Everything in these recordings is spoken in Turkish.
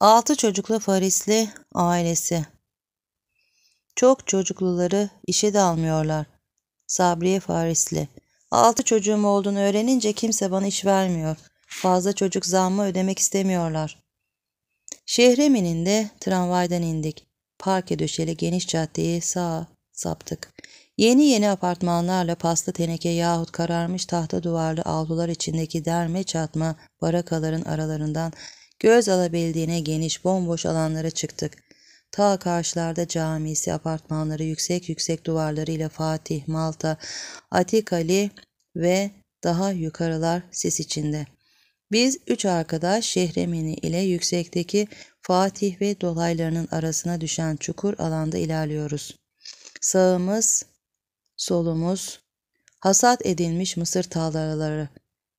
Altı çocuklu Farisli ailesi. Çok çocukluları işe de almıyorlar. Sabriye Farisli. Altı çocuğum olduğunu öğrenince kimse bana iş vermiyor. Fazla çocuk zammı ödemek istemiyorlar. Şehremin'in de tramvaydan indik. Parke döşeli geniş caddeyi sağa saptık. Yeni yeni apartmanlarla paslı teneke yahut kararmış tahta duvarlı avlular içindeki derme çatma barakaların aralarından Göz alabildiğine geniş bomboş alanlara çıktık. Ta karşılarda camisi, apartmanları, yüksek yüksek duvarlarıyla Fatih, Malta, Atikali ve daha yukarılar sis içinde. Biz üç arkadaş Şehremini ile yüksekteki Fatih ve dolaylarının arasına düşen çukur alanda ilerliyoruz. Sağımız, solumuz, hasat edilmiş mısır tarlaları,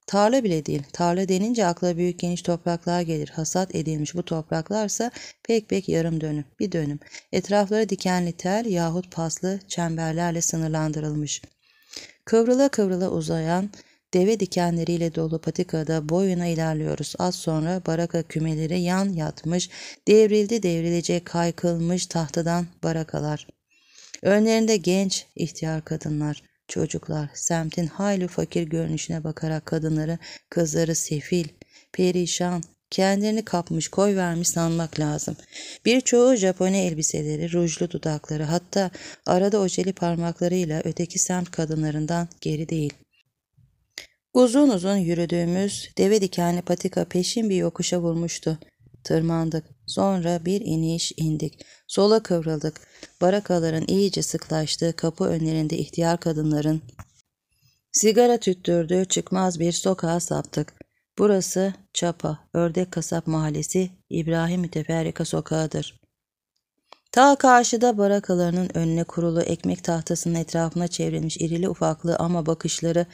Tarla bile değil. Tarla denince akla büyük geniş topraklar gelir. Hasat edilmiş bu topraklarsa pek pek yarım dönüm, bir dönüm. Etrafları dikenli tel yahut paslı çemberlerle sınırlandırılmış. Kıvrıla kıvrıla uzayan deve dikenleriyle dolu patikada boyuna ilerliyoruz. Az sonra baraka kümeleri yan yatmış, devrildi devrilecek kaykılmış tahtadan barakalar. Önlerinde genç ihtiyar kadınlar. Çocuklar semtin hayli fakir görünüşüne bakarak kadınları, kızları sefil, perişan, kendini kapmış koy vermiş sanmak lazım. Birçoğu Japone elbiseleri, rujlu dudakları hatta arada ojeli parmaklarıyla öteki semt kadınlarından geri değil. Uzun uzun yürüdüğümüz deve dikenli patika peşin bir yokuşa vurmuştu. Tırmandık. Sonra bir iniş indik. Sola kıvrıldık. Barakaların iyice sıklaştığı kapı önlerinde ihtiyar kadınların sigara tüttürdüğü çıkmaz bir sokağa saptık. Burası Çapa, Ördek Kasap Mahallesi, İbrahim Müteferrika Sokağı'dır. Ta karşıda barakalarının önüne kurulu ekmek tahtasının etrafına çevrilmiş irili ufaklı ama bakışları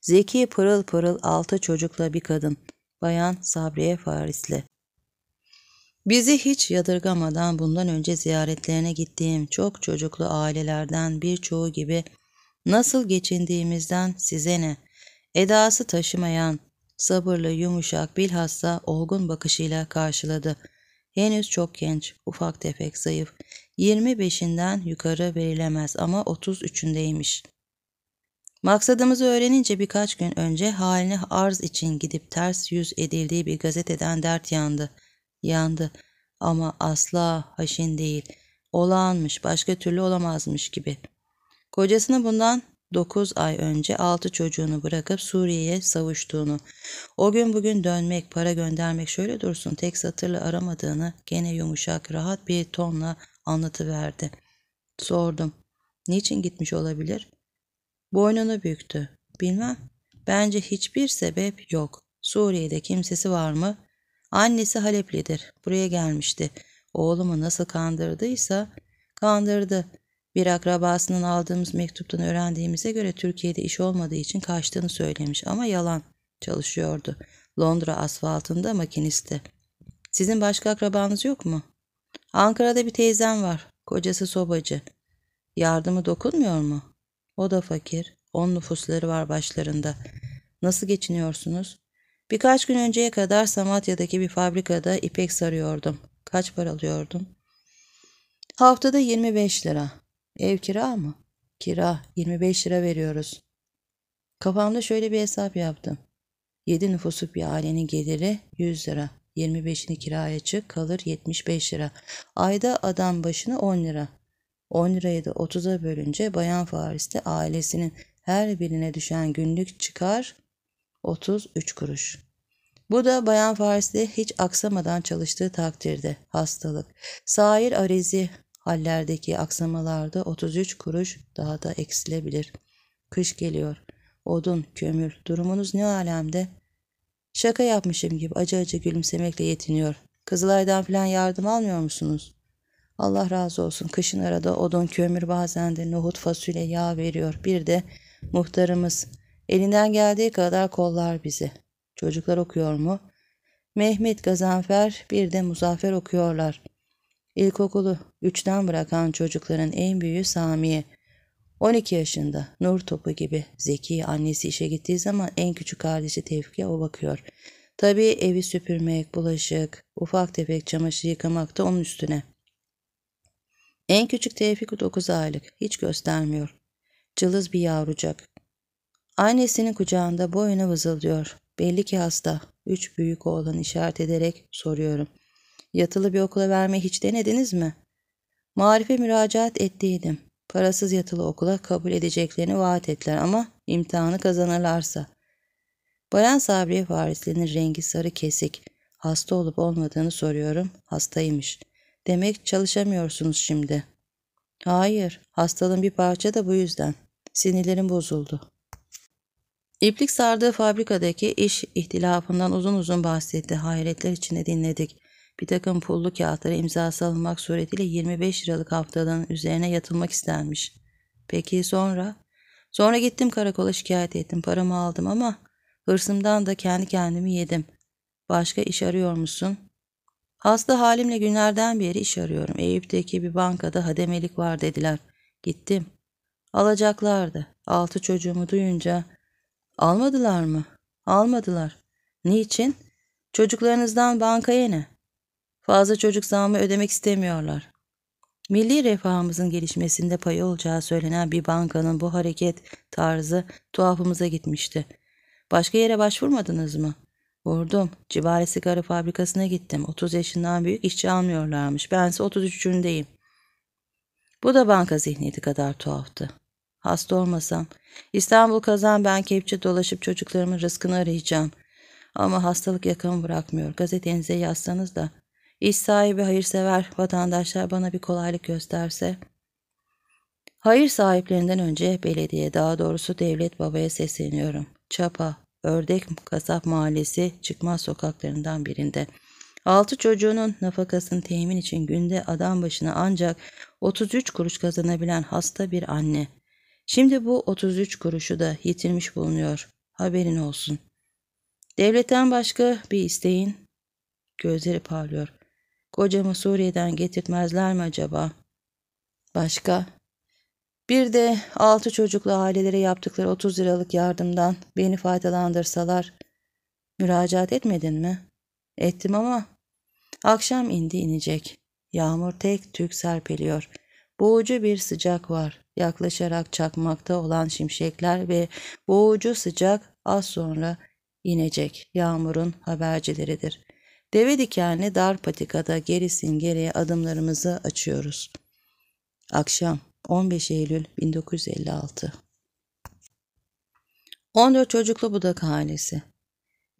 zeki pırıl pırıl altı çocukla bir kadın. Bayan Sabriye Farisli. Bizi hiç yadırgamadan bundan önce ziyaretlerine gittiğim çok çocuklu ailelerden birçoğu gibi nasıl geçindiğimizden size ne? Edası taşımayan, sabırlı, yumuşak, bilhassa olgun bakışıyla karşıladı. Henüz çok genç, ufak tefek, zayıf. 25'inden yukarı verilemez ama 33'ündeymiş. Maksadımızı öğrenince birkaç gün önce halini arz için gidip ters yüz edildiği bir gazeteden dert yandı.'' yandı ama asla haşin değil. Olağanmış, başka türlü olamazmış gibi. Kocasını bundan 9 ay önce 6 çocuğunu bırakıp Suriye'ye savuştuğunu, o gün bugün dönmek, para göndermek şöyle dursun tek satırla aramadığını gene yumuşak, rahat bir tonla anlatıverdi. Sordum. Niçin gitmiş olabilir? Boynunu büktü. Bilmem. Bence hiçbir sebep yok. Suriye'de kimsesi var mı? Annesi Haleplidir. Buraya gelmişti. Oğlumu nasıl kandırdıysa kandırdı. Bir akrabasının aldığımız mektuptan öğrendiğimize göre Türkiye'de iş olmadığı için kaçtığını söylemiş ama yalan çalışıyordu. Londra asfaltında makinisti. Sizin başka akrabanız yok mu? Ankara'da bir teyzem var. Kocası sobacı. Yardımı dokunmuyor mu? O da fakir. On nüfusları var başlarında. Nasıl geçiniyorsunuz? Birkaç gün önceye kadar Samatya'daki bir fabrikada ipek sarıyordum. Kaç para alıyordum? Haftada 25 lira. Ev kira mı? Kira 25 lira veriyoruz. Kafamda şöyle bir hesap yaptım. 7 nüfusluk bir ailenin geliri 100 lira. 25'ini kiraya çık kalır 75 lira. Ayda adam başına 10 lira. 10 lirayı da 30'a bölünce Bayan Faris'te ailesinin her birine düşen günlük çıkar 33 kuruş. Bu da Bayan Faris'te hiç aksamadan çalıştığı takdirde hastalık. Sair arizi hallerdeki aksamalarda 33 kuruş daha da eksilebilir. Kış geliyor. Odun, kömür, durumunuz ne alemde? Şaka yapmışım gibi acı acı gülümsemekle yetiniyor. Kızılay'dan filan yardım almıyor musunuz? Allah razı olsun. Kışın arada odun, kömür bazen de nohut, fasulye, yağ veriyor. Bir de muhtarımız Elinden geldiği kadar kollar bizi. Çocuklar okuyor mu? Mehmet Gazanfer bir de Muzaffer okuyorlar. İlkokulu üçten bırakan çocukların en büyüğü Samiye. 12 yaşında nur topu gibi zeki annesi işe gittiği zaman en küçük kardeşi Tevfik'e o bakıyor. Tabii evi süpürmek, bulaşık, ufak tefek çamaşır yıkamak da onun üstüne. En küçük Tevfik 9 aylık, hiç göstermiyor. Cılız bir yavrucak. Annesinin kucağında boyuna vızıldıyor. Belli ki hasta. Üç büyük oğlan işaret ederek soruyorum. Yatılı bir okula vermeyi hiç denediniz mi? Marife müracaat ettiydim. Parasız yatılı okula kabul edeceklerini vaat ettiler ama imtihanı kazanırlarsa. Bayan Sabriye Farisli'nin rengi sarı kesik. Hasta olup olmadığını soruyorum. Hastaymış. Demek çalışamıyorsunuz şimdi. Hayır, hastalığın bir parça da bu yüzden. Sinirlerim bozuldu. İplik sardığı fabrikadaki iş ihtilafından uzun uzun bahsetti. Hayretler içinde dinledik. Bir takım pullu kağıtlara imzası alınmak suretiyle 25 liralık haftalığın üzerine yatılmak istenmiş. Peki sonra? Sonra gittim karakola şikayet ettim. Paramı aldım ama hırsımdan da kendi kendimi yedim. Başka iş arıyor musun? Hasta halimle günlerden beri iş arıyorum. Eyüp'teki bir bankada hademelik var dediler. Gittim. Alacaklardı. Altı çocuğumu duyunca Almadılar mı? Almadılar. Niçin? Çocuklarınızdan bankaya ne? Fazla çocuk zammı ödemek istemiyorlar. Milli refahımızın gelişmesinde payı olacağı söylenen bir bankanın bu hareket tarzı tuhafımıza gitmişti. Başka yere başvurmadınız mı? Vurdum. Cibari sigara fabrikasına gittim. 30 yaşından büyük işçi almıyorlarmış. Bense 33'ündeyim. Bu da banka zihniyeti kadar tuhaftı. Hasta olmasam. İstanbul kazan ben kepçe dolaşıp çocuklarımın rızkını arayacağım. Ama hastalık yakamı bırakmıyor. Gazetenize yazsanız da. İş sahibi hayırsever vatandaşlar bana bir kolaylık gösterse. Hayır sahiplerinden önce belediye daha doğrusu devlet babaya sesleniyorum. Çapa, Ördek Kasap Mahallesi çıkmaz sokaklarından birinde. Altı çocuğunun nafakasını temin için günde adam başına ancak 33 kuruş kazanabilen hasta bir anne. Şimdi bu 33 kuruşu da yitirmiş bulunuyor. Haberin olsun. Devletten başka bir isteğin. Gözleri parlıyor. Kocamı Suriye'den getirtmezler mi acaba? Başka? Bir de altı çocuklu ailelere yaptıkları 30 liralık yardımdan beni faydalandırsalar. Müracaat etmedin mi? Ettim ama. Akşam indi inecek. Yağmur tek tük serpiliyor. Boğucu bir sıcak var. Yaklaşarak çakmakta olan şimşekler ve boğucu sıcak az sonra inecek yağmurun habercileridir. Deve dikenli dar patikada gerisin geriye adımlarımızı açıyoruz. Akşam 15 Eylül 1956 14 çocuklu Budak ailesi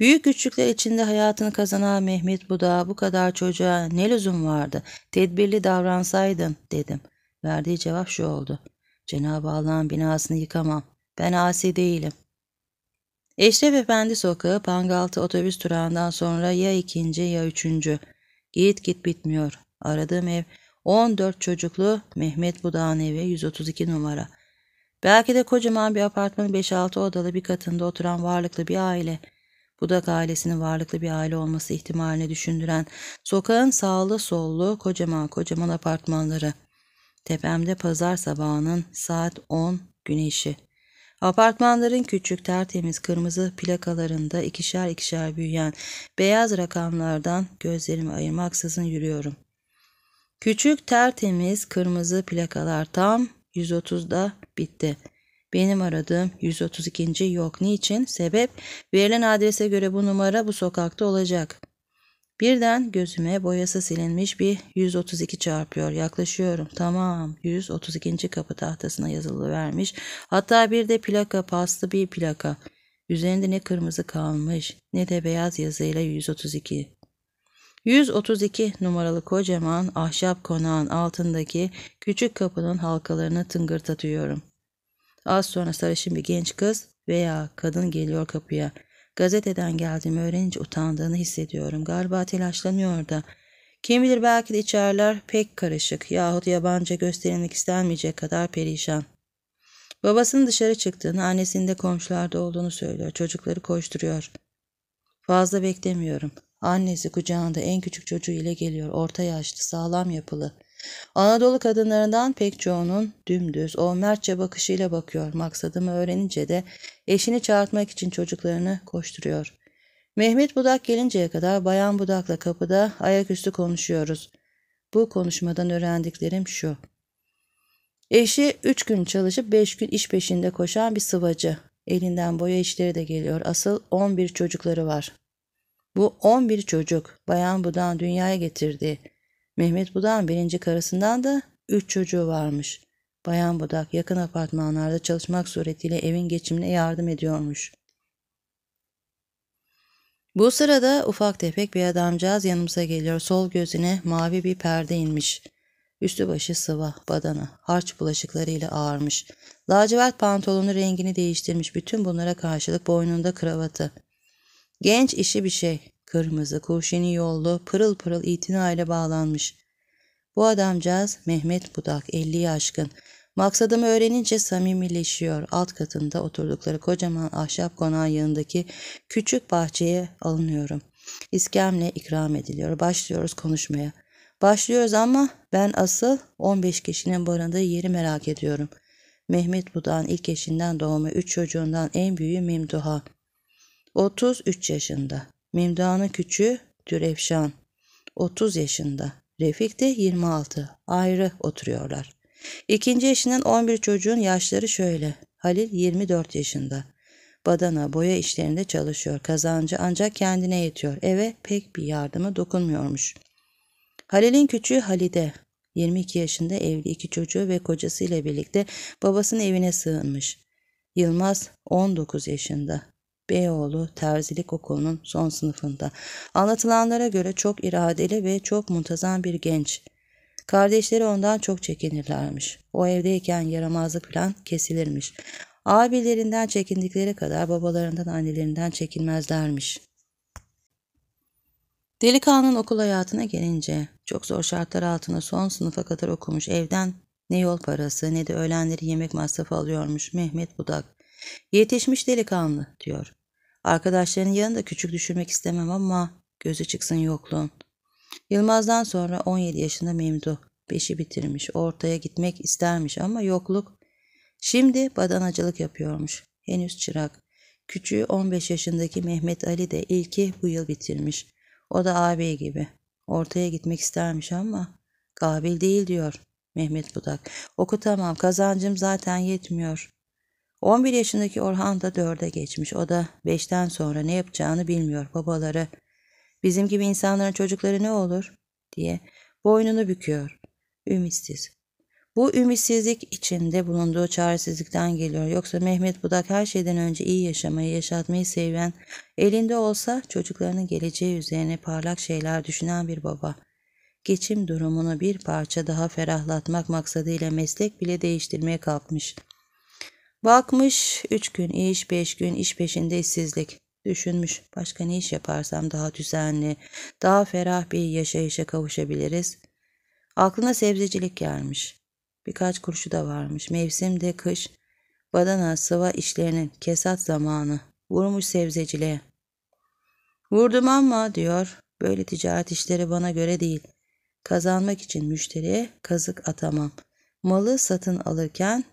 Büyük güçlükler içinde hayatını kazanan Mehmet Buda bu kadar çocuğa ne lüzum vardı? Tedbirli davransaydın dedim. Verdiği cevap şu oldu. Cenab-ı Allah'ın binasını yıkamam. Ben asi değilim. Eşref Efendi Sokağı Pangaltı otobüs durağından sonra ya ikinci ya üçüncü. Git git bitmiyor. Aradığım ev 14 çocuklu Mehmet Budağ'ın evi 132 numara. Belki de kocaman bir apartmanın 5-6 odalı bir katında oturan varlıklı bir aile. Budak ailesinin varlıklı bir aile olması ihtimalini düşündüren sokağın sağlı sollu kocaman kocaman apartmanları. Tepemde pazar sabahının saat 10 güneşi. Apartmanların küçük tertemiz kırmızı plakalarında ikişer ikişer büyüyen beyaz rakamlardan gözlerimi ayırmaksızın yürüyorum. Küçük tertemiz kırmızı plakalar tam 130'da bitti. Benim aradığım 132. yok. Niçin? Sebep verilen adrese göre bu numara bu sokakta olacak. Birden gözüme boyası silinmiş bir 132 çarpıyor. Yaklaşıyorum. Tamam. 132. kapı tahtasına yazılı vermiş. Hatta bir de plaka, paslı bir plaka. Üzerinde ne kırmızı kalmış ne de beyaz yazıyla 132. 132 numaralı kocaman ahşap konağın altındaki küçük kapının halkalarını tıngırtatıyorum. Az sonra sarışın bir genç kız veya kadın geliyor kapıya. Gazeteden geldiğimi öğrenince utandığını hissediyorum. Galiba telaşlanıyor da. Kim bilir belki de içerler pek karışık yahut yabancı gösterilmek istenmeyecek kadar perişan. Babasının dışarı çıktığını, annesinin de komşularda olduğunu söylüyor. Çocukları koşturuyor. Fazla beklemiyorum. Annesi kucağında en küçük çocuğu ile geliyor. Orta yaşlı, sağlam yapılı. Anadolu kadınlarından pek çoğunun dümdüz, o mertçe bakışıyla bakıyor. Maksadımı öğrenince de eşini çağırtmak için çocuklarını koşturuyor. Mehmet Budak gelinceye kadar Bayan Budak'la kapıda ayaküstü konuşuyoruz. Bu konuşmadan öğrendiklerim şu. Eşi üç gün çalışıp beş gün iş peşinde koşan bir sıvacı. Elinden boya işleri de geliyor. Asıl on bir çocukları var. Bu on bir çocuk Bayan Budak'ın dünyaya getirdiği Mehmet Budak'ın birinci karısından da üç çocuğu varmış. Bayan Budak yakın apartmanlarda çalışmak suretiyle evin geçimine yardım ediyormuş. Bu sırada ufak tefek bir adamcağız yanımıza geliyor. Sol gözüne mavi bir perde inmiş. Üstü başı sıva, badana, harç bulaşıklarıyla ağarmış. Lacivert pantolonun rengini değiştirmiş. Bütün bunlara karşılık boynunda kravatı. Genç işi bir şey. Kırmızı kurşeni yollu pırıl pırıl itina ile bağlanmış. Bu adamcağız Mehmet Budak 50'yi aşkın. Maksadımı öğrenince samimileşiyor. Alt katında oturdukları kocaman ahşap konağın yanındaki küçük bahçeye alınıyorum. İskemle ikram ediliyor. Başlıyoruz konuşmaya. Başlıyoruz ama ben asıl 15 kişinin barındığı yeri merak ediyorum. Mehmet Budak'ın ilk eşinden doğma 3 çocuğundan en büyüğü Memduha. 33 yaşında. Mimdana küçüğü Dürevşan 30 yaşında. Refik de 26. Ayrı oturuyorlar. İkinci eşinin 11 çocuğun yaşları şöyle. Halil 24 yaşında. Badana boya işlerinde çalışıyor. Kazancı ancak kendine yetiyor. Eve pek bir yardımı dokunmuyormuş. Halil'in küçüğü Halide. 22 yaşında evli iki çocuğu ve kocasıyla birlikte babasının evine sığınmış. Yılmaz 19 yaşında. Beyoğlu Terzilik Okulu'nun son sınıfında. Anlatılanlara göre çok iradeli ve çok muntazam bir genç. Kardeşleri ondan çok çekinirlermiş. O evdeyken yaramazlık falan kesilirmiş. Abilerinden çekindikleri kadar babalarından annelerinden çekinmezlermiş. Delikanlının okul hayatına gelince çok zor şartlar altında son sınıfa kadar okumuş evden ne yol parası ne de öğlenleri yemek masrafı alıyormuş Mehmet Budak. Yetişmiş delikanlı diyor. Arkadaşlarının yanında küçük düşürmek istemem ama gözü çıksın yokluğun. Yılmaz'dan sonra 17 yaşında Memdu. Beşi bitirmiş. Ortaya gitmek istermiş ama yokluk. Şimdi badanacılık yapıyormuş. Henüz çırak. Küçüğü 15 yaşındaki Mehmet Ali de ilki bu yıl bitirmiş. O da ağabey gibi. Ortaya gitmek istermiş ama kabil değil diyor Mehmet Budak. Okutamam kazancım zaten yetmiyor. 11 yaşındaki Orhan da 4'e geçmiş. O da 5'ten sonra ne yapacağını bilmiyor babaları. Bizim gibi insanların çocukları ne olur diye boynunu büküyor. Ümitsiz. Bu ümitsizlik içinde bulunduğu çaresizlikten geliyor. Yoksa Mehmet Budak her şeyden önce iyi yaşamayı, yaşatmayı seven, elinde olsa çocuklarının geleceği üzerine parlak şeyler düşünen bir baba. Geçim durumunu bir parça daha ferahlatmak maksadıyla meslek bile değiştirmeye kalkmış.'' Bakmış üç gün iş beş gün iş peşinde işsizlik. Düşünmüş başka ne iş yaparsam daha düzenli, daha ferah bir yaşayışa kavuşabiliriz. Aklına sebzecilik gelmiş. Birkaç kuruşu da varmış. Mevsim de kış. Badana sıva işlerinin kesat zamanı. Vurmuş sebzeciliğe. Vurdum ama diyor. Böyle ticaret işleri bana göre değil. Kazanmak için müşteriye kazık atamam. Malı satın alırken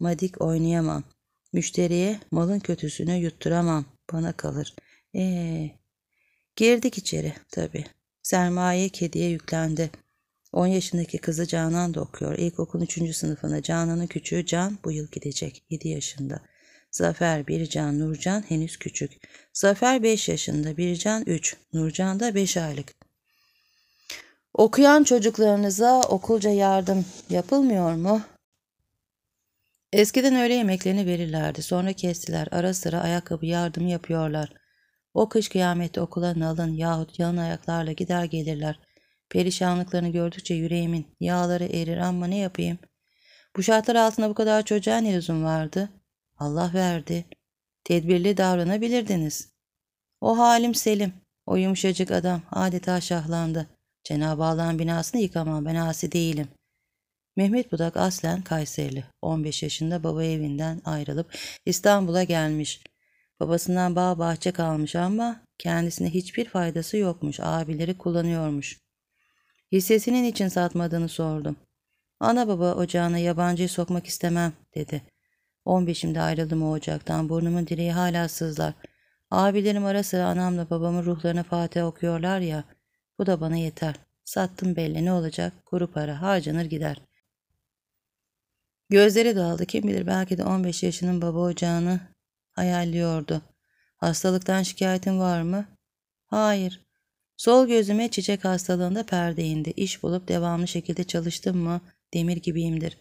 Madik oynayamam. Müşteriye malın kötüsünü yutturamam. Bana kalır. Ee, girdik içeri tabii. Sermaye kediye yüklendi. 10 yaşındaki kızı Canan da okuyor. İlkokulun 3. sınıfına Canan'ın küçüğü Can bu yıl gidecek. 7 yaşında. Zafer, Bircan, Nurcan henüz küçük. Zafer 5 yaşında, Bircan 3, Nurcan da 5 aylık. Okuyan çocuklarınıza okulca yardım yapılmıyor mu? Eskiden öğle yemeklerini verirlerdi. Sonra kestiler. Ara sıra ayakkabı yardımı yapıyorlar. O kış kıyamette okula nalın yahut yalın ayaklarla gider gelirler. Perişanlıklarını gördükçe yüreğimin yağları erir ama ne yapayım? Bu şartlar altında bu kadar çocuğa ne lüzum vardı? Allah verdi. Tedbirli davranabilirdiniz. O halim Selim. O yumuşacık adam adeta şahlandı. Cenab-ı Allah'ın binasını yıkamam ben asi değilim. Mehmet Budak aslen Kayserili. 15 yaşında baba evinden ayrılıp İstanbul'a gelmiş. Babasından bağ bahçe kalmış ama kendisine hiçbir faydası yokmuş. Abileri kullanıyormuş. Hissesinin için satmadığını sordum. Ana baba ocağına yabancıyı sokmak istemem dedi. 15'imde ayrıldım o ocaktan. Burnumun direği hala sızlar. Abilerim ara sıra anamla babamın ruhlarına fatih okuyorlar ya. Bu da bana yeter. Sattım belli ne olacak? Kuru para harcanır gider. Gözleri daldı. Kim bilir belki de 15 yaşının baba ocağını hayalliyordu. Hastalıktan şikayetin var mı? Hayır. Sol gözüme çiçek hastalığında perde indi. İş bulup devamlı şekilde çalıştım mı demir gibiyimdir.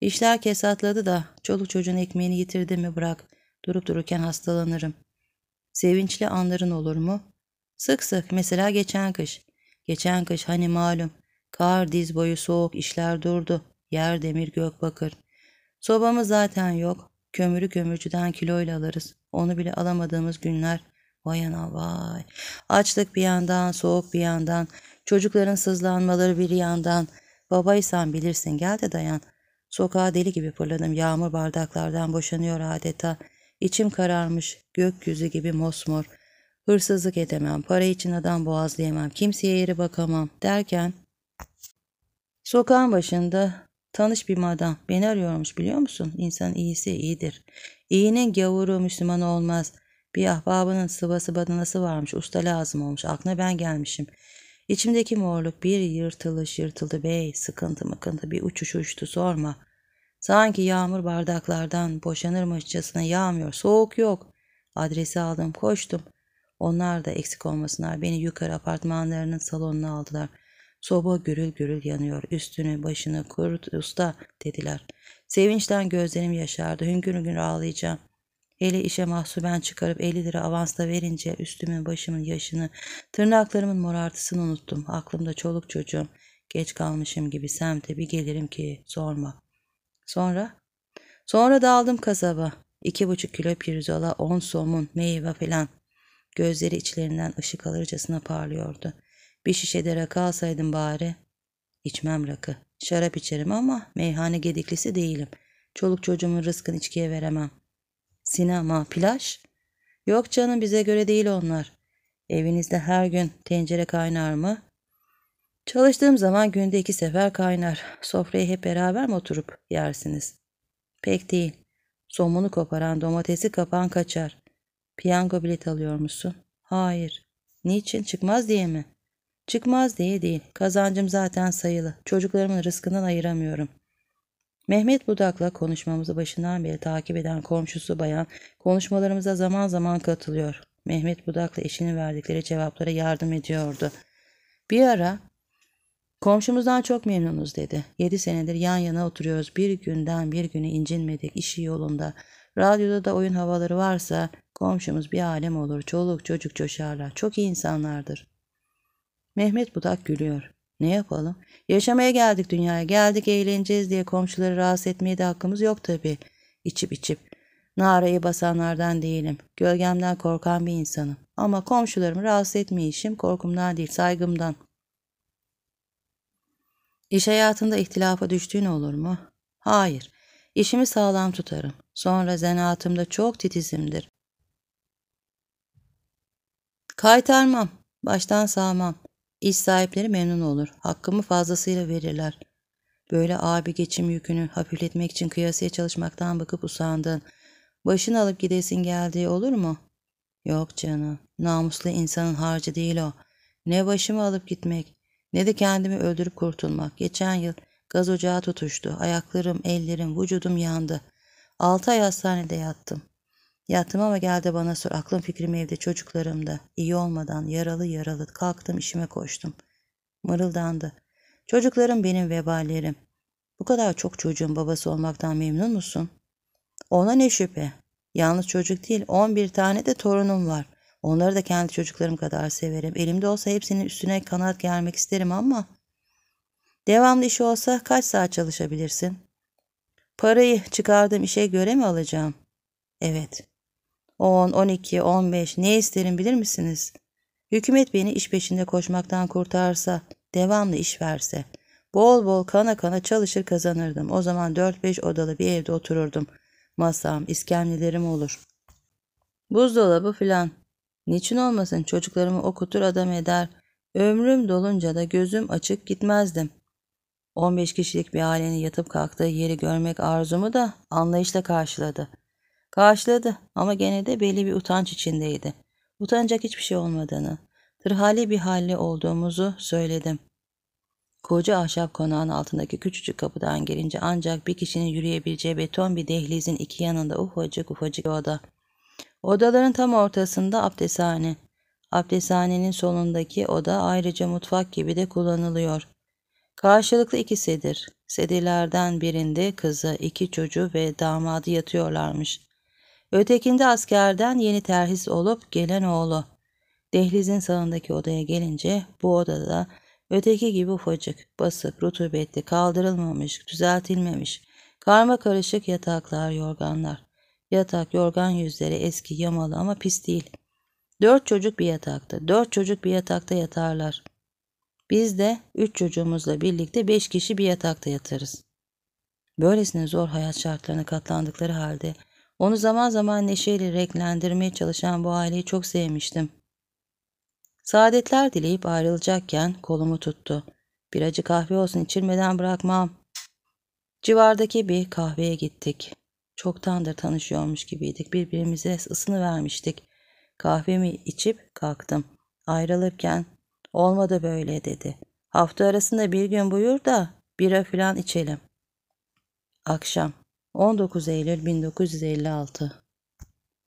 İşler kesatladı da çoluk çocuğun ekmeğini yitirdi mi bırak. Durup dururken hastalanırım. Sevinçli anların olur mu? Sık sık mesela geçen kış. Geçen kış hani malum. Kar diz boyu soğuk işler durdu. Yer demir gök bakır. Sobamız zaten yok. Kömürü kömürcüden kiloyla alırız. Onu bile alamadığımız günler. Vay ana vay. Açlık bir yandan, soğuk bir yandan. Çocukların sızlanmaları bir yandan. Babaysan bilirsin gel de dayan. Sokağa deli gibi fırladım. Yağmur bardaklardan boşanıyor adeta. İçim kararmış. Gökyüzü gibi mosmor. Hırsızlık edemem. Para için adam boğazlayamam. Kimseye yeri bakamam. Derken sokağın başında Tanış bir madam beni arıyormuş biliyor musun? İnsan iyisi iyidir. İyinin gavuru Müslüman olmaz. Bir ahbabının sıvası badanası varmış. Usta lazım olmuş. Aklına ben gelmişim. İçimdeki morluk bir yırtılış yırtıldı bey. Sıkıntı mıkıntı bir uçuş uçtu sorma. Sanki yağmur bardaklardan boşanırmışçasına yağmıyor. Soğuk yok. Adresi aldım koştum. Onlar da eksik olmasınlar. Beni yukarı apartmanlarının salonuna aldılar.'' Soba gürül gürül yanıyor. Üstünü başını kurut usta dediler. Sevinçten gözlerim yaşardı. Hüngür hüngür ağlayacağım. Hele işe mahsuben çıkarıp 50 lira avansla verince üstümün başımın yaşını, tırnaklarımın morartısını unuttum. Aklımda çoluk çocuğum. Geç kalmışım gibi semte bir gelirim ki sorma. Sonra? Sonra daldım kasaba. İki buçuk kilo pirzola, on somun, meyve filan. Gözleri içlerinden ışık alırcasına parlıyordu. Bir şişe de rakı alsaydın bari. İçmem rakı. Şarap içerim ama meyhane gediklisi değilim. Çoluk çocuğumun rızkını içkiye veremem. Sinema, plaj? Yok canım bize göre değil onlar. Evinizde her gün tencere kaynar mı? Çalıştığım zaman günde iki sefer kaynar. Sofraya hep beraber mi oturup yersiniz? Pek değil. Somunu koparan domatesi kapan kaçar. Piyango bilet alıyor musun? Hayır. Niçin? Çıkmaz diye mi? Çıkmaz diye değil. Kazancım zaten sayılı. Çocuklarımın rızkından ayıramıyorum. Mehmet Budak'la konuşmamızı başından beri takip eden komşusu bayan konuşmalarımıza zaman zaman katılıyor. Mehmet Budak'la eşinin verdikleri cevaplara yardım ediyordu. Bir ara komşumuzdan çok memnunuz dedi. Yedi senedir yan yana oturuyoruz. Bir günden bir güne incinmedik. İşi yolunda. Radyoda da oyun havaları varsa komşumuz bir alem olur. Çoluk çocuk coşarlar. Çok iyi insanlardır. Mehmet Budak gülüyor. Ne yapalım? Yaşamaya geldik dünyaya. Geldik eğleneceğiz diye komşuları rahatsız etmeye de hakkımız yok tabii. İçip içip. Narayı basanlardan değilim. Gölgemden korkan bir insanım. Ama komşularımı rahatsız etmeyişim korkumdan değil saygımdan. İş hayatında ihtilafa düştüğün olur mu? Hayır. İşimi sağlam tutarım. Sonra zanaatımda çok titizimdir. Kaytarmam. Baştan sağmam. İş sahipleri memnun olur. Hakkımı fazlasıyla verirler. Böyle abi geçim yükünü hafifletmek için kıyasıya çalışmaktan bakıp usandın. Başını alıp gidesin geldiği olur mu? Yok canım. Namuslu insanın harcı değil o. Ne başımı alıp gitmek ne de kendimi öldürüp kurtulmak. Geçen yıl gaz ocağı tutuştu. Ayaklarım, ellerim, vücudum yandı. Altı ay hastanede yattım. Yattım ama gel bana sor. Aklım fikrim evde çocuklarımda. İyi olmadan yaralı yaralı kalktım işime koştum. Mırıldandı. Çocuklarım benim vebalerim. Bu kadar çok çocuğun babası olmaktan memnun musun? Ona ne şüphe. Yalnız çocuk değil 11 tane de torunum var. Onları da kendi çocuklarım kadar severim. Elimde olsa hepsinin üstüne kanat gelmek isterim ama... Devamlı işi olsa kaç saat çalışabilirsin? Parayı çıkardığım işe göre mi alacağım? Evet. 10, 12, 15 ne isterim bilir misiniz? Hükümet beni iş peşinde koşmaktan kurtarsa, devamlı iş verse. Bol bol kana kana çalışır kazanırdım. O zaman 4-5 odalı bir evde otururdum. Masam, iskemlelerim olur. Buzdolabı filan. Niçin olmasın çocuklarımı okutur adam eder. Ömrüm dolunca da gözüm açık gitmezdim. 15 kişilik bir ailenin yatıp kalktığı yeri görmek arzumu da anlayışla karşıladı.'' Karşıladı ama gene de belli bir utanç içindeydi. Utanacak hiçbir şey olmadığını, tırhali bir halde olduğumuzu söyledim. Koca ahşap konağın altındaki küçücük kapıdan girince ancak bir kişinin yürüyebileceği beton bir dehlizin iki yanında ufacık ufacık bir oda. Odaların tam ortasında abdesthane. Abdesthanenin solundaki oda ayrıca mutfak gibi de kullanılıyor. Karşılıklı iki sedir. Sedirlerden birinde kızı, iki çocuğu ve damadı yatıyorlarmış. Ötekinde askerden yeni terhis olup gelen oğlu. Dehlizin sağındaki odaya gelince bu odada öteki gibi ufacık, basık, rutubetli, kaldırılmamış, düzeltilmemiş, karma karışık yataklar, yorganlar. Yatak, yorgan yüzleri eski, yamalı ama pis değil. Dört çocuk bir yatakta, dört çocuk bir yatakta yatarlar. Biz de üç çocuğumuzla birlikte beş kişi bir yatakta yatarız. Böylesine zor hayat şartlarına katlandıkları halde onu zaman zaman neşeyle renklendirmeye çalışan bu aileyi çok sevmiştim. Saadetler dileyip ayrılacakken kolumu tuttu. Bir acı kahve olsun içirmeden bırakmam. Civardaki bir kahveye gittik. Çoktandır tanışıyormuş gibiydik. Birbirimize ısını vermiştik. Kahvemi içip kalktım. Ayrılırken olmadı böyle dedi. Hafta arasında bir gün buyur da bira filan içelim. Akşam 19 Eylül 1956